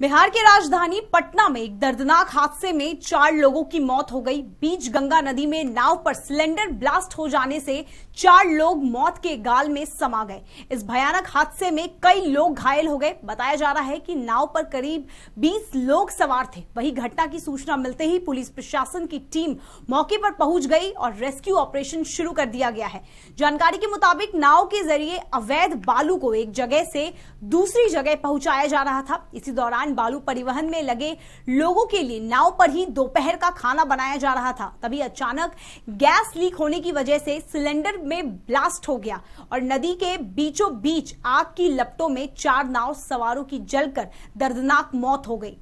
बिहार की राजधानी पटना में एक दर्दनाक हादसे में चार लोगों की मौत हो गई बीच गंगा नदी में नाव पर सिलेंडर ब्लास्ट हो जाने से चार लोग मौत के गाल में समा गए इस भयानक हादसे में कई लोग घायल हो गए बताया जा रहा है कि नाव पर करीब 20 लोग सवार थे वही घटना की सूचना मिलते ही पुलिस प्रशासन की टीम मौके पर पहुंच गई और रेस्क्यू ऑपरेशन शुरू कर दिया गया है जानकारी के मुताबिक नाव के जरिए अवैध बालू को एक जगह से दूसरी जगह पहुंचाया जा रहा था इसी दौरान दौरान बालू परिवहन में लगे लोगों के लिए नाव पर ही दोपहर का खाना बनाया जा रहा था तभी अचानक गैस लीक होने की वजह से सिलेंडर में ब्लास्ट हो गया और नदी के बीचों बीच आग की लपटों में चार नाव सवारों की जलकर दर्दनाक मौत हो गई